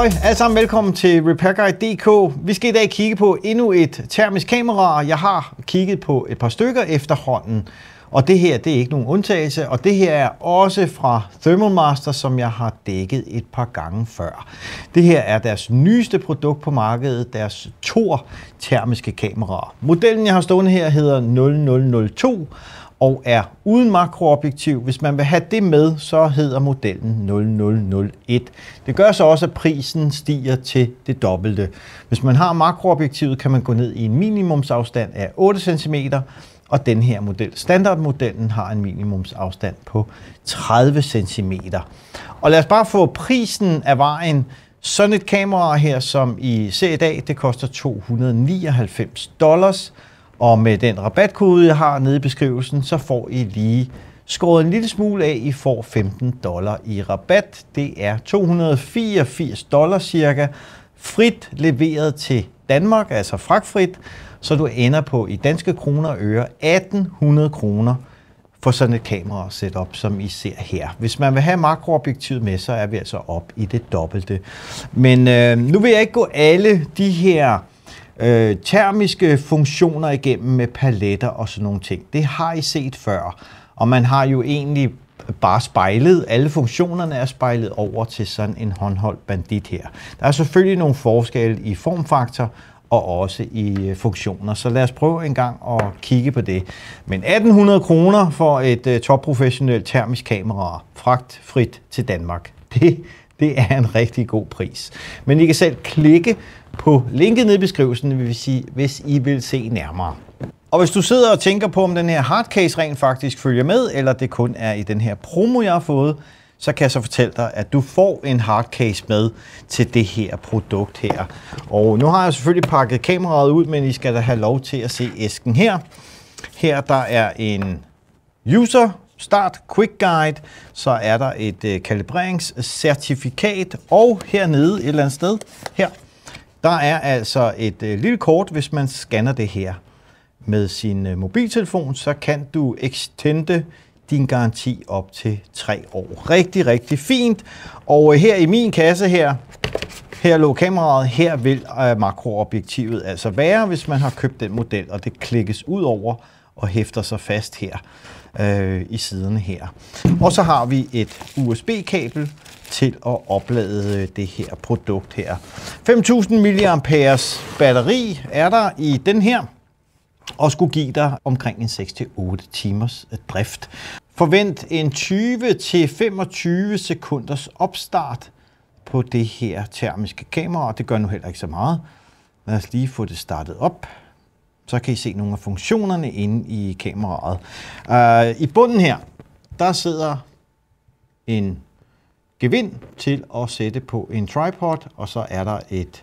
Halløj, alle sammen velkommen til RepairGuide.dk. Vi skal i dag kigge på endnu et termisk kamera. Jeg har kigget på et par stykker efterhånden, og det her det er ikke nogen undtagelse, og det her er også fra Thermalmaster, som jeg har dækket et par gange før. Det her er deres nyeste produkt på markedet, deres Tor termiske kameraer. Modellen, jeg har stående her, hedder 0002, og er uden makroobjektiv. Hvis man vil have det med, så hedder modellen 0001. Det gør så også, at prisen stiger til det dobbelte. Hvis man har makroobjektivet, kan man gå ned i en minimumsafstand af 8 cm, og den her model, standardmodellen, har en minimumsafstand på 30 cm. Og lad os bare få prisen af vejen. Sådan et kamera her, som I ser i dag, det koster 299 dollars. Og med den rabatkode, jeg har nede i beskrivelsen, så får I lige skåret en lille smule af. I får 15 dollar i rabat. Det er 284 dollar cirka, frit leveret til Danmark, altså fragtfrit, så du ender på i danske kroner og øre 1800 kroner for sådan et kamera setup, som I ser her. Hvis man vil have makroobjektivet med, så er vi altså op i det dobbelte. Men øh, nu vil jeg ikke gå alle de her øh, termiske funktioner igennem med paletter og sådan nogle ting. Det har I set før, og man har jo egentlig bare spejlet, alle funktionerne er spejlet over til sådan en håndholdt bandit her. Der er selvfølgelig nogle forskelle i formfaktor og også i øh, funktioner. Så lad os prøve en gang at kigge på det. Men 1800 kroner for et øh, topprofessionelt termisk kamera, fragtfrit til Danmark. Det det er en rigtig god pris. Men I kan selv klikke på linket nede i beskrivelsen, vil sige, hvis I vil se nærmere. Og hvis du sidder og tænker på, om den her hardcase rent faktisk følger med, eller det kun er i den her promo, jeg har fået, så kan jeg så fortælle dig, at du får en hardcase med til det her produkt her. Og nu har jeg selvfølgelig pakket kameraet ud, men I skal da have lov til at se æsken her. Her der er en user Start Quick Guide, så er der et øh, kalibreringscertifikat, og hernede et eller andet sted, her, der er altså et øh, lille kort, hvis man scanner det her med sin øh, mobiltelefon, så kan du extende din garanti op til tre år. Rigtig, rigtig fint. Og øh, her i min kasse her, her lå kameraet, her vil øh, makroobjektivet altså være, hvis man har købt den model, og det klikkes ud over, og hæfter sig fast her øh, i siden her. Og så har vi et USB-kabel til at oplade øh, det her produkt her. 5000 mAh batteri er der i den her og skulle give dig omkring en 6-8 timers øh, drift. Forvent en 20-25 sekunders opstart på det her termiske kamera, og det gør nu heller ikke så meget. Lad os lige få det startet op så kan I se nogle af funktionerne inde i kameraet. Uh, I bunden her, der sidder en gevind til at sætte på en tripod, og så er der et,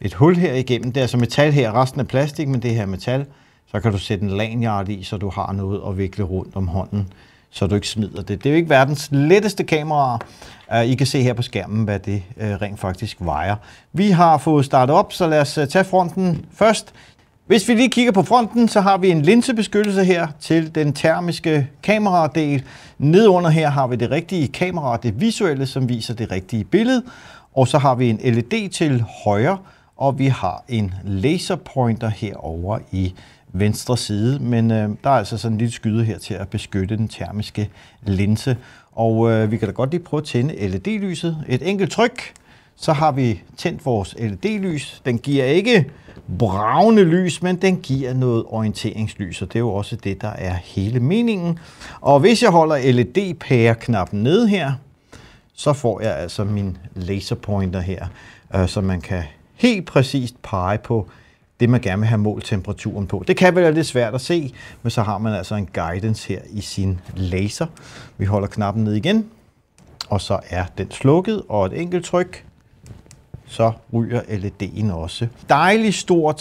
et hul her igennem. Det er altså metal her, resten er plastik, men det her er metal. Så kan du sætte en lanyard i, så du har noget at vikle rundt om hånden, så du ikke smider det. Det er jo ikke verdens letteste kamera. Uh, I kan se her på skærmen, hvad det uh, rent faktisk vejer. Vi har fået startet op, så lad os uh, tage fronten først. Hvis vi lige kigger på fronten, så har vi en linsebeskyttelse her til den termiske kameradel. Nedunder her har vi det rigtige kamera, det visuelle, som viser det rigtige billede. Og så har vi en LED til højre, og vi har en laserpointer herover i venstre side, men øh, der er altså sådan en lille skyde her til at beskytte den termiske linse. Og øh, vi kan da godt lige prøve at tænde LED-lyset. Et enkelt tryk, så har vi tændt vores LED-lys. Den giver ikke bravende lys, men den giver noget orienteringslys, og det er jo også det, der er hele meningen. Og hvis jeg holder LED-pæreknappen ned her, så får jeg altså min laserpointer her, øh, så man kan helt præcist pege på det, man gerne vil have målt temperaturen på. Det kan være lidt svært at se, men så har man altså en guidance her i sin laser. Vi holder knappen ned igen, og så er den slukket, og et enkelt tryk så ryger LED'en også. Dejlig stor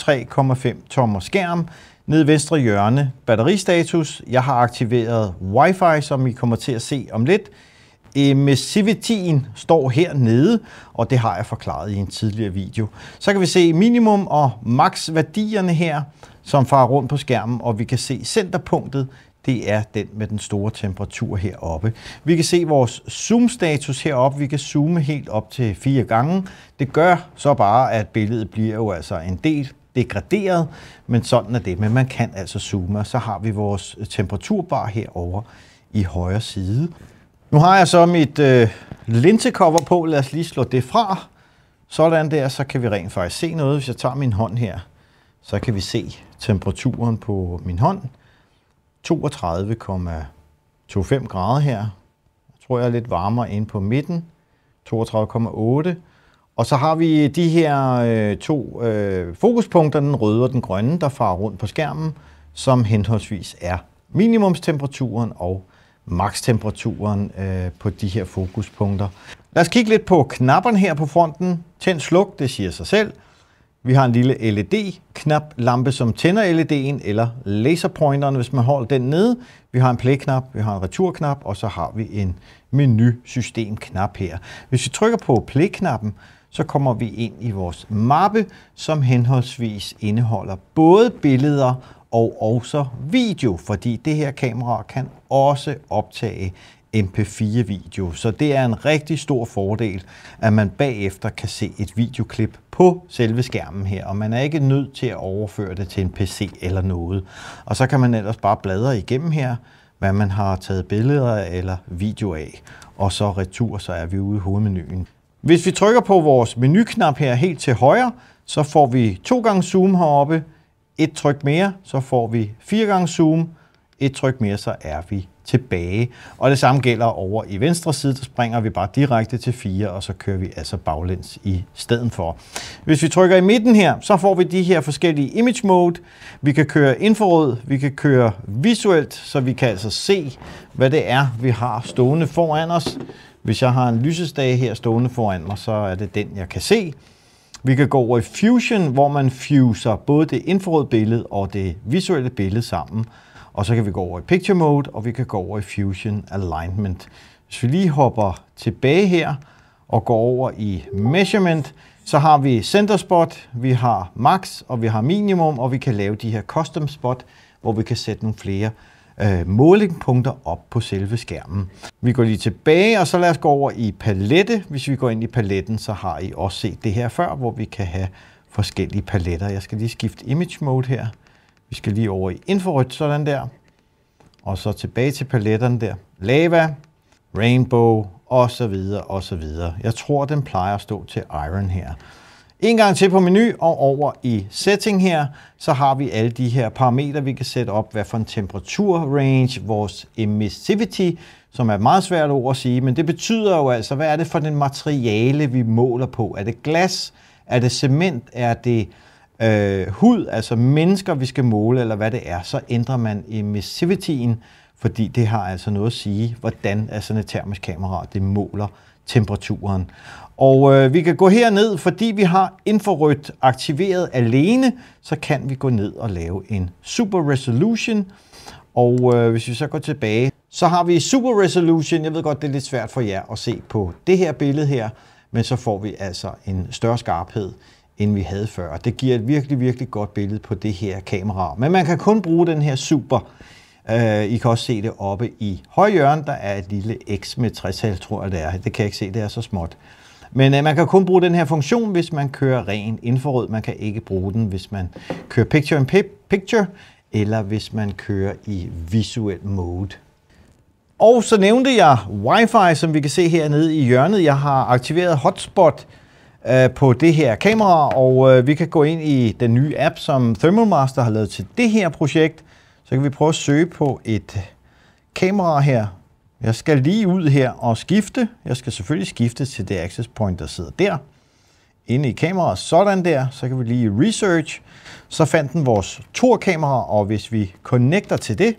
3,5 tommer skærm. Nede i venstre hjørne, batteristatus. Jeg har aktiveret Wi-Fi, som I kommer til at se om lidt. Emissivityen står hernede, og det har jeg forklaret i en tidligere video. Så kan vi se minimum og max værdierne her, som farer rundt på skærmen, og vi kan se centerpunktet det er den med den store temperatur heroppe. Vi kan se vores zoom-status heroppe. Vi kan zoome helt op til fire gange. Det gør så bare, at billedet bliver jo altså en del degraderet, men sådan er det. Men man kan altså zoome, og så har vi vores temperaturbar herover i højre side. Nu har jeg så mit øh, linsecover på. Lad os lige slå det fra. Sådan der, så kan vi rent faktisk se noget. Hvis jeg tager min hånd her, så kan vi se temperaturen på min hånd. 32,25 grader her. Jeg tror, jeg er lidt varmere ind på midten. 32,8. Og så har vi de her øh, to øh, fokuspunkter, den røde og den grønne, der farer rundt på skærmen, som henholdsvis er minimumstemperaturen og makstemperaturen øh, på de her fokuspunkter. Lad os kigge lidt på knapperne her på fronten. Tænd sluk, det siger sig selv. Vi har en lille LED-knap lampe, som tænder LED'en, eller laserpointeren, hvis man holder den nede. Vi har en play-knap, vi har en returknap, og så har vi en menusystemknap her. Hvis vi trykker på play-knappen, så kommer vi ind i vores mappe, som henholdsvis indeholder både billeder og også video, fordi det her kamera kan også optage MP4-video. Så det er en rigtig stor fordel, at man bagefter kan se et videoklip på selve skærmen her, og man er ikke nødt til at overføre det til en PC eller noget. Og så kan man ellers bare bladre igennem her, hvad man har taget billeder eller video af, og så retur, så er vi ude i hovedmenuen. Hvis vi trykker på vores menuknap her helt til højre, så får vi to gange zoom heroppe, et tryk mere, så får vi fire gange zoom, et tryk mere, så er vi tilbage. Og det samme gælder over i venstre side, der springer vi bare direkte til 4, og så kører vi altså baglæns i stedet for. Hvis vi trykker i midten her, så får vi de her forskellige image mode. Vi kan køre infrarød, vi kan køre visuelt, så vi kan altså se, hvad det er, vi har stående foran os. Hvis jeg har en lysestage her stående foran mig, så er det den, jeg kan se. Vi kan gå over i Fusion, hvor man fuser både det infrarøde billede og det visuelle billede sammen. Og så kan vi gå over i Picture Mode, og vi kan gå over i Fusion Alignment. Hvis vi lige hopper tilbage her og går over i Measurement, så har vi Center Spot, vi har Max, og vi har Minimum, og vi kan lave de her Custom Spot, hvor vi kan sætte nogle flere øh, målingpunkter op på selve skærmen. Vi går lige tilbage, og så lad os gå over i palette. Hvis vi går ind i paletten, så har I også set det her før, hvor vi kan have forskellige paletter. Jeg skal lige skifte image mode her. Vi skal lige over i infrarødt, sådan der. Og så tilbage til paletterne der. Lava, Rainbow og så videre og så videre. Jeg tror, den plejer at stå til Iron her. En gang til på menu og over i setting her, så har vi alle de her parametre, vi kan sætte op, hvad for en temperatur range, vores emissivity, som er et meget svært ord at sige, men det betyder jo altså, hvad er det for den materiale, vi måler på? Er det glas? Er det cement? Er det øh, hud, altså mennesker, vi skal måle, eller hvad det er, så ændrer man emissivityen, fordi det har altså noget at sige, hvordan er sådan et termisk kamera, det måler temperaturen. Og øh, vi kan gå herned, fordi vi har infrarødt aktiveret alene, så kan vi gå ned og lave en super resolution. Og øh, hvis vi så går tilbage, så har vi super resolution. Jeg ved godt, det er lidt svært for jer at se på det her billede her, men så får vi altså en større skarphed end vi havde før. Det giver et virkelig, virkelig godt billede på det her kamera. Men man kan kun bruge den her super. Øh, I kan også se det oppe i højre hjørne. Der er et lille X med 60 tror jeg det er. Det kan jeg ikke se, det er så småt. Men øh, man kan kun bruge den her funktion, hvis man kører ren infrarød. Man kan ikke bruge den, hvis man kører picture in picture, eller hvis man kører i visuel mode. Og så nævnte jeg Wi-Fi, som vi kan se hernede i hjørnet. Jeg har aktiveret hotspot Øh, på det her kamera, og øh, vi kan gå ind i den nye app, som Thermalmaster har lavet til det her projekt. Så kan vi prøve at søge på et kamera her. Jeg skal lige ud her og skifte. Jeg skal selvfølgelig skifte til det access point, der sidder der. Inde i kameraet, sådan der, så kan vi lige research. Så fandt den vores Tor-kamera, og hvis vi connecter til det,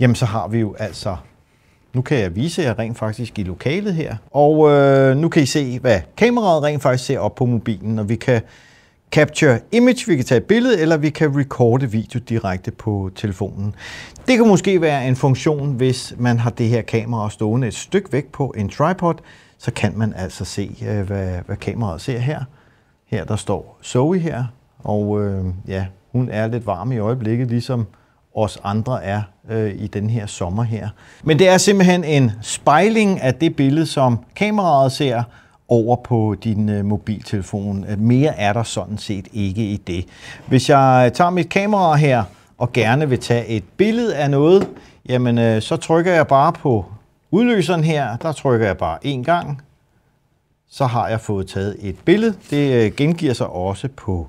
jamen så har vi jo altså nu kan jeg vise jer rent faktisk i lokalet her. Og øh, nu kan I se, hvad kameraet rent faktisk ser op på mobilen, og vi kan capture image, vi kan tage et billede, eller vi kan recorde video direkte på telefonen. Det kan måske være en funktion, hvis man har det her kamera stående et stykke væk på en tripod, så kan man altså se, øh, hvad, hvad kameraet ser her. Her der står Zoe her, og øh, ja, hun er lidt varm i øjeblikket, ligesom os andre er øh, i den her sommer her. Men det er simpelthen en spejling af det billede, som kameraet ser over på din øh, mobiltelefon. Mere er der sådan set ikke i det. Hvis jeg øh, tager mit kamera her og gerne vil tage et billede af noget, jamen øh, så trykker jeg bare på udløseren her. Der trykker jeg bare én gang. Så har jeg fået taget et billede. Det øh, gengiver sig også på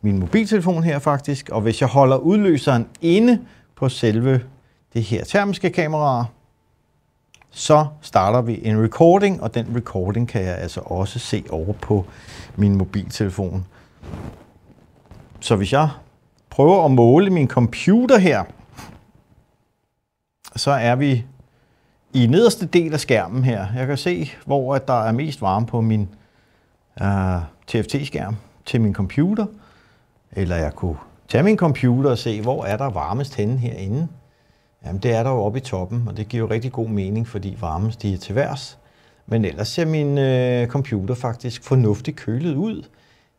min mobiltelefon her faktisk, og hvis jeg holder udløseren inde på selve det her termiske kamera, så starter vi en recording, og den recording kan jeg altså også se over på min mobiltelefon. Så hvis jeg prøver at måle min computer her, så er vi i nederste del af skærmen her. Jeg kan se, hvor at der er mest varme på min uh, øh, TFT-skærm til min computer. Eller jeg kunne tage min computer og se, hvor er der varmest henne herinde. Jamen, det er der jo oppe i toppen, og det giver jo rigtig god mening, fordi varmen stiger til værs. Men ellers ser min øh, computer faktisk fornuftigt kølet ud.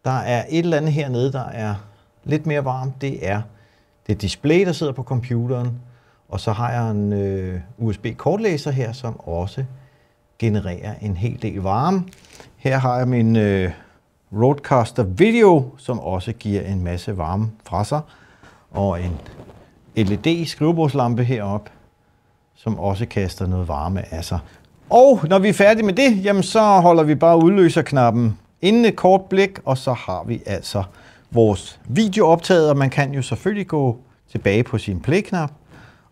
Der er et eller andet hernede, der er lidt mere varmt. Det er det display, der sidder på computeren. Og så har jeg en øh, USB-kortlæser her, som også genererer en hel del varme. Her har jeg min øh, Roadcaster Video, som også giver en masse varme fra sig, og en LED skrivebordslampe heroppe, som også kaster noget varme af sig. Og når vi er færdige med det, jamen så holder vi bare udløserknappen inden et kort blik, og så har vi altså vores video optaget, og man kan jo selvfølgelig gå tilbage på sin play-knap,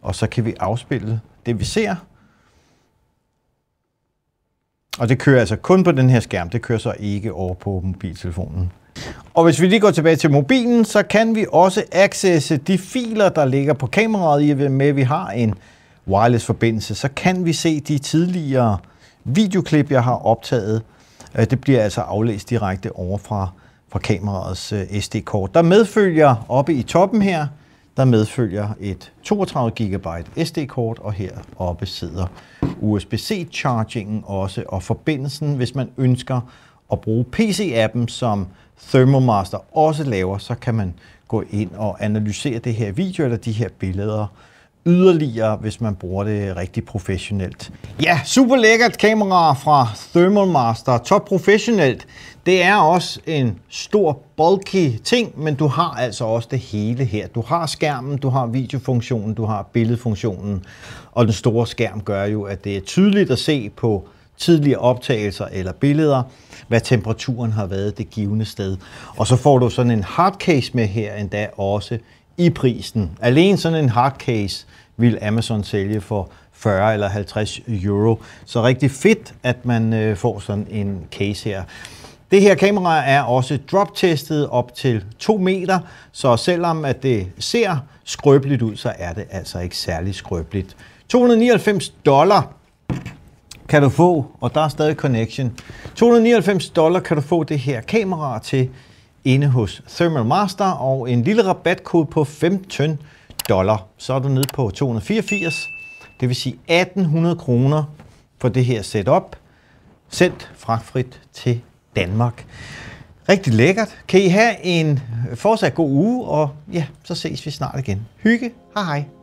og så kan vi afspille det, vi ser, og det kører altså kun på den her skærm. Det kører så ikke over på mobiltelefonen. Og hvis vi lige går tilbage til mobilen, så kan vi også accesse de filer, der ligger på kameraet i og med, at vi har en wireless-forbindelse. Så kan vi se de tidligere videoklip, jeg har optaget. Øh, det bliver altså aflæst direkte over fra, fra kameraets øh, SD-kort. Der medfølger oppe i toppen her der medfølger et 32 GB SD-kort, og heroppe sidder USB-C-chargingen også, og forbindelsen, hvis man ønsker at bruge PC-appen, som Thermomaster også laver, så kan man gå ind og analysere det her video eller de her billeder, yderligere, hvis man bruger det rigtig professionelt. Ja, super lækkert kamera fra Thermalmaster. Top professionelt. Det er også en stor, bulky ting, men du har altså også det hele her. Du har skærmen, du har videofunktionen, du har billedfunktionen, og den store skærm gør jo, at det er tydeligt at se på tidligere optagelser eller billeder, hvad temperaturen har været det givende sted. Og så får du sådan en hardcase med her endda også i prisen. Alene sådan en hardcase vil Amazon sælge for 40 eller 50 euro. Så rigtig fedt, at man øh, får sådan en case her. Det her kamera er også drop-testet op til 2 meter, så selvom at det ser skrøbeligt ud, så er det altså ikke særlig skrøbeligt. 299 dollar kan du få, og der er stadig connection. 299 dollar kan du få det her kamera til inde hos Thermal Master, og en lille rabatkode på 15 dollar. Så er du nede på 284, det vil sige 1800 kroner for det her setup, sendt fragtfrit til Danmark. Rigtig lækkert. Kan I have en fortsat god uge, og ja, så ses vi snart igen. Hygge. Hej hej.